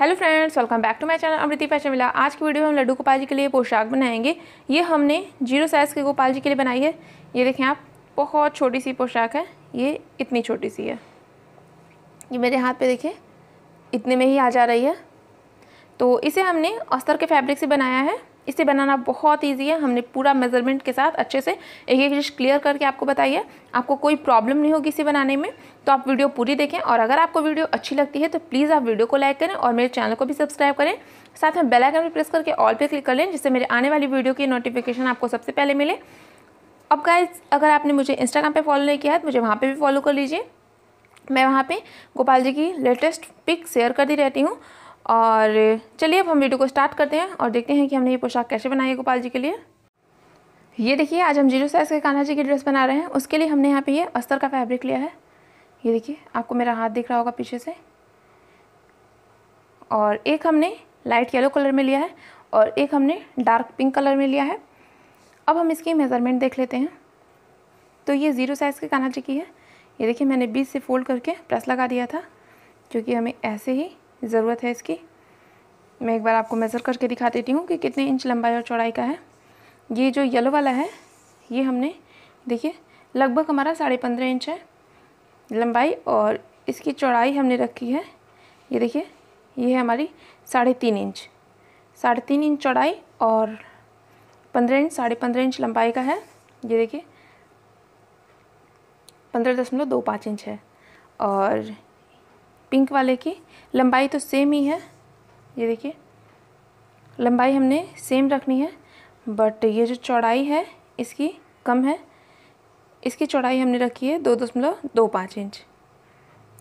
hello friends welcome back to my channel Amriti fashion मिला आज की वीडियो में हम लड्डू गोपाल जी के लिए पोशाक बनाएंगे ये हमने जीरो साइज़ के गोपाल जी के लिए बनाई है ये देखें आप बहुत छोटी सी पोशाक है ये इतनी छोटी सी है ये मेरे हाथ पे देखें इतने में ही आ जा रही है तो इसे हमने अस्तर के फैब्रिक से बनाया है इसे बनाना बहुत ईजी है हमने पूरा मेजरमेंट के साथ अच्छे से एक एक डिश क्लियर करके आपको बताई है आपको कोई प्रॉब्लम नहीं होगी इसे बनाने में तो आप वीडियो पूरी देखें और अगर आपको वीडियो अच्छी लगती है तो प्लीज़ आप वीडियो को लाइक करें और मेरे चैनल को भी सब्सक्राइब करें साथ में बेल आइकन भी प्रेस करके ऑल पे क्लिक कर लें जिससे मेरे आने वाली वीडियो की नोटिफिकेशन आपको सबसे पहले मिले अब गाइज अगर आपने मुझे इंस्टाग्राम पे फॉलो नहीं किया है तो मुझे वहाँ पे भी फॉलो कर लीजिए मैं वहाँ पे गोपाल जी की लेटेस्ट पिक शेयर करती रहती हूँ और चलिए अब हम वीडियो को स्टार्ट करते हैं और देखते हैं कि हमने ये पोशाक कैसे बनाई है गोपाल जी के लिए ये देखिए आज हम जीरो साइज़ के कान्हा जी की ड्रेस बना रहे हैं उसके लिए हमने यहाँ पे ये अस्तर का फैब्रिक लिया है ये देखिए आपको मेरा हाथ दिख रहा होगा पीछे से और एक हमने लाइट येलो कलर में लिया है और एक हमने डार्क पिंक कलर में लिया है अब हम इसकी मेज़रमेंट देख लेते हैं तो ये ज़ीरो साइज़ के कान्हा जी की है ये देखिए मैंने बीस से फोल्ड करके प्रेस लगा दिया था क्योंकि हमें ऐसे ही ज़रूरत है इसकी मैं एक बार आपको मेज़र करके दिखा देती हूँ कि कितने इंच लंबाई और चौड़ाई का है ये जो येलो वाला है ये हमने देखिए लगभग हमारा साढ़े पंद्रह इंच है लंबाई और इसकी चौड़ाई हमने रखी है ये देखिए ये है हमारी साढ़े तीन इंच साढ़े तीन इंच चौड़ाई और पंद्रह इंच साढ़े पंद्रह इंच लंबाई का है ये देखिए पंद्रह दशमलव दो पाँच इंच है और पिंक वाले की लंबाई तो सेम ही है ये देखिए लंबाई हमने सेम रखनी है बट ये जो चौड़ाई है इसकी कम है इसकी चौड़ाई हमने रखी है दो दशमलव दो पाँच इंच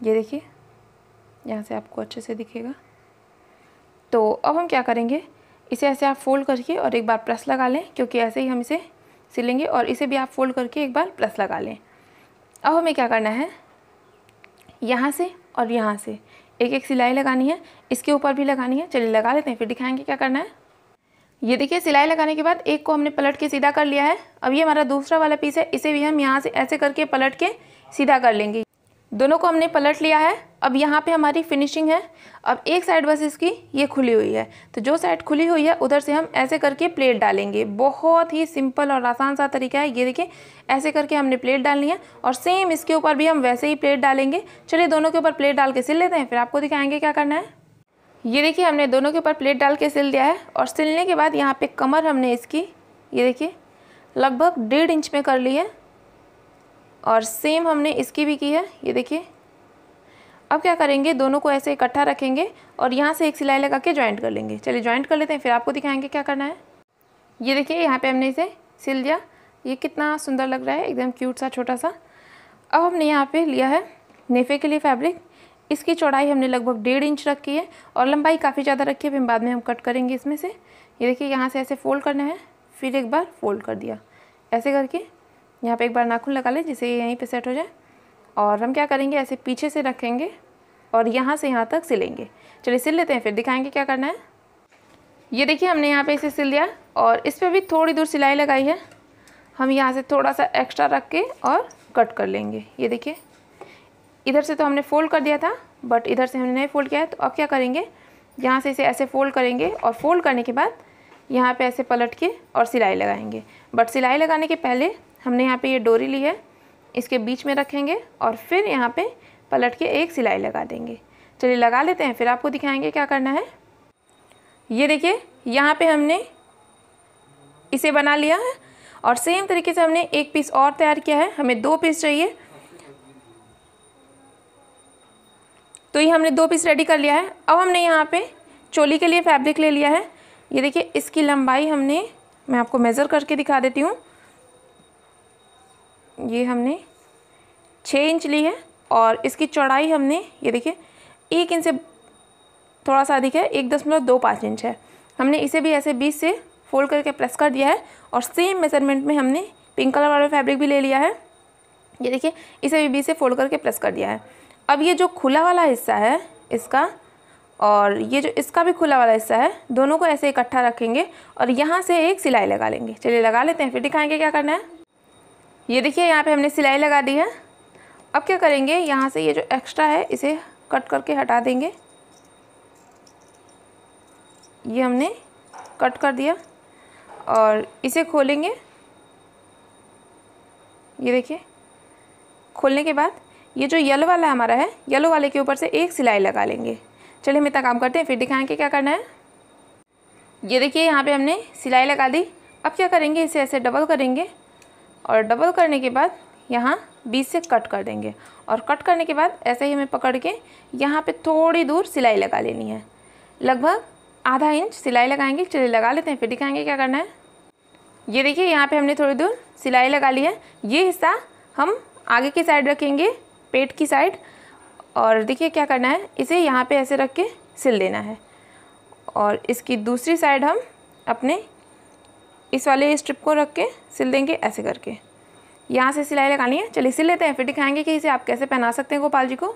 ये देखिए यहाँ से आपको अच्छे से दिखेगा तो अब हम क्या करेंगे इसे ऐसे आप फोल्ड करके और एक बार प्रेस लगा लें क्योंकि ऐसे ही हम इसे सिलेंगे और इसे भी आप फोल्ड करके एक बार प्रेस लगा लें अब हमें क्या करना है यहाँ से और यहाँ से एक एक सिलाई लगानी है इसके ऊपर भी लगानी है चलिए लगा लेते हैं फिर दिखाएंगे क्या करना है ये देखिए सिलाई लगाने के बाद एक को हमने पलट के सीधा कर लिया है अब ये हमारा दूसरा वाला पीस है इसे भी हम यहाँ से ऐसे करके पलट के सीधा कर लेंगे दोनों को हमने पलट लिया है अब यहाँ पे हमारी फिनिशिंग है अब एक साइड बस इसकी ये खुली हुई है तो जो साइड खुली हुई है उधर से हम ऐसे करके प्लेट डालेंगे बहुत ही सिंपल और आसान सा तरीका है ये देखिए ऐसे करके हमने प्लेट डालनी है और सेम इसके ऊपर भी हम वैसे ही प्लेट डालेंगे चलिए दोनों के ऊपर प्लेट डाल के सिल लेते हैं फिर आपको दिखाएँगे क्या करना है ये देखिए हमने दोनों के ऊपर प्लेट डाल के सिल दिया है और सिलने के बाद यहाँ पर कमर हमने इसकी ये देखिए लगभग डेढ़ इंच में कर ली है और सेम हमने इसकी भी की है ये देखिए अब क्या करेंगे दोनों को ऐसे इकट्ठा रखेंगे और यहाँ से एक सिलाई लगा के ज्वाइंट कर लेंगे चलिए ज्वाइंट कर लेते हैं फिर आपको दिखाएंगे क्या करना है ये देखिए यहाँ पे हमने इसे सिल दिया ये कितना सुंदर लग रहा है एकदम क्यूट सा छोटा सा अब हमने यहाँ पे लिया है नेफे के लिए फैब्रिक इसकी चौड़ाई हमने लगभग डेढ़ इंच रखी है और लंबाई काफ़ी ज़्यादा रखी है फिर बाद में हम कट करेंगे इसमें से ये देखिए यहाँ से ऐसे फ़ोल्ड करना है फिर एक बार फोल्ड कर दिया ऐसे करके यहाँ पे एक बार नाखून लगा लें जिससे ये यहीं पे सेट हो जाए और हम क्या करेंगे ऐसे पीछे से रखेंगे और यहाँ से यहाँ तक सिलेंगे चलिए सिल लेते हैं फिर दिखाएंगे क्या करना है ये देखिए हमने यहाँ पे इसे सिल दिया और इस पर भी थोड़ी दूर सिलाई लगाई है हम यहाँ से थोड़ा सा एक्स्ट्रा रख के और कट कर लेंगे ये देखिए इधर से तो हमने फोल्ड कर दिया था बट इधर से हमने नहीं फोल्ड किया है तो अब क्या करेंगे यहाँ से इसे ऐसे फोल्ड करेंगे और फोल्ड करने के बाद यहाँ पे ऐसे पलट के और सिलाई लगाएंगे बट सिलाई लगाने के पहले हमने यहाँ पे ये डोरी ली है इसके बीच में रखेंगे और फिर यहाँ पे पलट के एक सिलाई लगा देंगे चलिए लगा लेते हैं फिर आपको दिखाएंगे क्या करना है ये देखिए यहाँ पे हमने इसे बना लिया है और सेम तरीके से हमने एक पीस और तैयार किया है हमें दो पीस चाहिए तो ये हमने दो पीस रेडी कर लिया है अब हमने यहाँ पर चोली के लिए फैब्रिक ले लिया है ये देखिए इसकी लंबाई हमने मैं आपको मेज़र करके दिखा देती हूँ ये हमने छः इंच ली है और इसकी चौड़ाई हमने ये देखिए एक इंच से थोड़ा सा अधिक है एक दशमलव दो पाँच इंच है हमने इसे भी ऐसे बीच से फोल्ड करके प्रेस कर दिया है और सेम मेजरमेंट में हमने पिंक कलर वाला फैब्रिक भी ले लिया है ये देखिए इसे भी बीच से फोल्ड करके प्रेस कर दिया है अब ये जो खुला वाला हिस्सा है इसका और ये जो इसका भी खुला वाला हिस्सा है दोनों को ऐसे इकट्ठा रखेंगे और यहाँ से एक सिलाई लगा लेंगे चलिए लगा लेते हैं फिर दिखाएंगे क्या करना है ये देखिए यहाँ पे हमने सिलाई लगा दी है अब क्या करेंगे यहाँ से ये जो एक्स्ट्रा है इसे कट करके हटा देंगे ये हमने कट कर दिया और इसे खोलेंगे ये देखिए खोलने के बाद ये जो येलो वाला हमारा है येलो वाले के ऊपर से एक सिलाई लगा लेंगे चलिए हम इतना काम करते हैं फिर दिखाएंगे क्या करना है ये देखिए यहाँ पे हमने सिलाई लगा दी अब क्या करेंगे इसे ऐसे डबल करेंगे और डबल करने के बाद यहाँ बीच से कट कर देंगे और कट करने के बाद ऐसे ही हमें पकड़ के यहाँ पे थोड़ी दूर सिलाई लगा लेनी है लगभग आधा इंच सिलाई लगाएंगे चलिए लगा लेते हैं फिर दिखाएंगे क्या करना है ये देखिए यहाँ पे हमने थोड़ी दूर सिलाई लगा ली है ये हिस्सा हम आगे की साइड रखेंगे पेट की साइड और देखिए क्या करना है इसे यहाँ पर ऐसे रख के सिल देना है और इसकी दूसरी साइड हम अपने इस वाले स्ट्रिप को रख के सिल देंगे ऐसे करके यहाँ से सिलाई लगानी है चलिए सिल लेते हैं फिर दिखाएंगे कि इसे आप कैसे पहना सकते हैं गोपाल जी को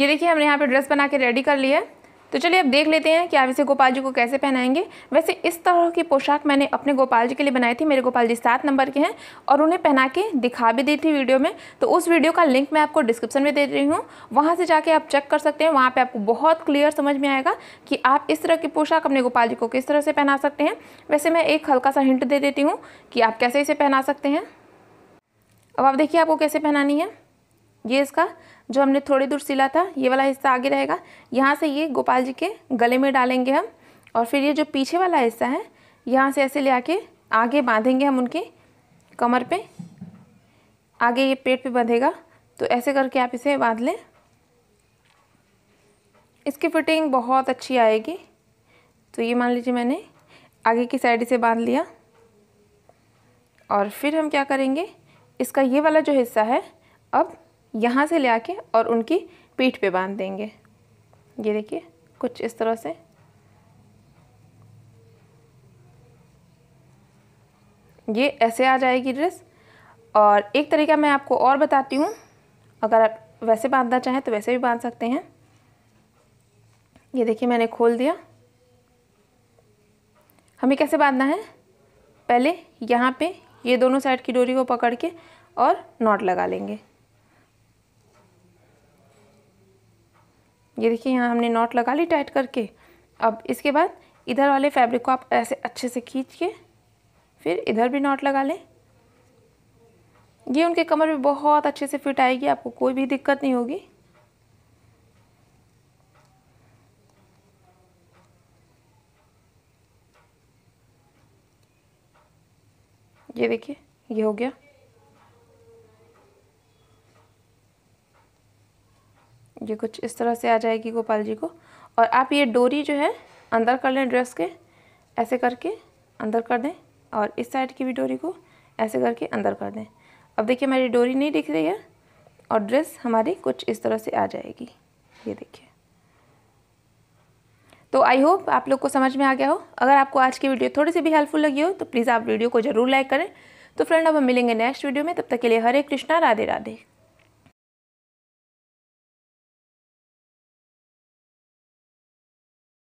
ये देखिए हमने यहाँ पे ड्रेस बना के रेडी कर लिया है तो चलिए अब देख लेते हैं कि आप इसे गोपाल जी को कैसे पहनाएंगे वैसे इस तरह की पोशाक मैंने अपने गोपाल जी के लिए बनाई थी मेरे गोपाल जी सात नंबर के हैं और उन्हें पहना के दिखा भी दी थी वीडियो में तो उस वीडियो का लिंक मैं आपको डिस्क्रिप्शन में दे रही हूँ वहाँ से जाके आप चेक कर सकते हैं वहाँ पर आपको बहुत क्लियर समझ में आएगा कि आप इस तरह की पोशाक अपने गोपाल जी को किस तरह से पहना सकते हैं वैसे मैं एक हल्का सा हिंट दे देती हूँ कि आप कैसे इसे पहना सकते हैं अब आप देखिए आपको कैसे पहनानी है ये इसका जो हमने थोड़ी दूर सिला था ये वाला हिस्सा आगे रहेगा यहाँ से ये गोपाल जी के गले में डालेंगे हम और फिर ये जो पीछे वाला हिस्सा है यहाँ से ऐसे ले आके आगे बांधेंगे हम उनके कमर पे आगे ये पेट पे बांधेगा तो ऐसे करके आप इसे बांध लें इसकी फिटिंग बहुत अच्छी आएगी तो ये मान लीजिए मैंने आगे की साइड से बांध लिया और फिर हम क्या करेंगे इसका ये वाला जो हिस्सा है अब यहाँ से ले आके और उनकी पीठ पे बांध देंगे ये देखिए कुछ इस तरह से ये ऐसे आ जाएगी ड्रेस और एक तरीका मैं आपको और बताती हूँ अगर आप वैसे बांधना चाहें तो वैसे भी बांध सकते हैं ये देखिए मैंने खोल दिया हमें कैसे बांधना है पहले यहाँ पे ये दोनों साइड की डोरी को पकड़ के और नॉट लगा लेंगे ये देखिए यहाँ हमने नॉट लगा ली टाइट करके अब इसके बाद इधर वाले फैब्रिक को आप ऐसे अच्छे से खींच के फिर इधर भी नॉट लगा लें ये उनके कमर में बहुत अच्छे से फिट आएगी आपको कोई भी दिक्कत नहीं होगी ये देखिए ये हो गया ये कुछ इस तरह से आ जाएगी गोपाल जी को और आप ये डोरी जो है अंदर कर लें ड्रेस के ऐसे करके अंदर कर दें और इस साइड की भी डोरी को ऐसे करके अंदर कर दें अब देखिए हमारी डोरी नहीं दिख रही है और ड्रेस हमारी कुछ इस तरह से आ जाएगी ये देखिए तो आई होप आप लोग को समझ में आ गया हो अगर आपको आज की वीडियो थोड़ी सी भी हेल्पफुल लगी हो तो प्लीज़ आप वीडियो को ज़रूर लाइक करें तो फ्रेंड अब हम मिलेंगे नेक्स्ट वीडियो में तब तक के लिए हरे कृष्णा राधे राधे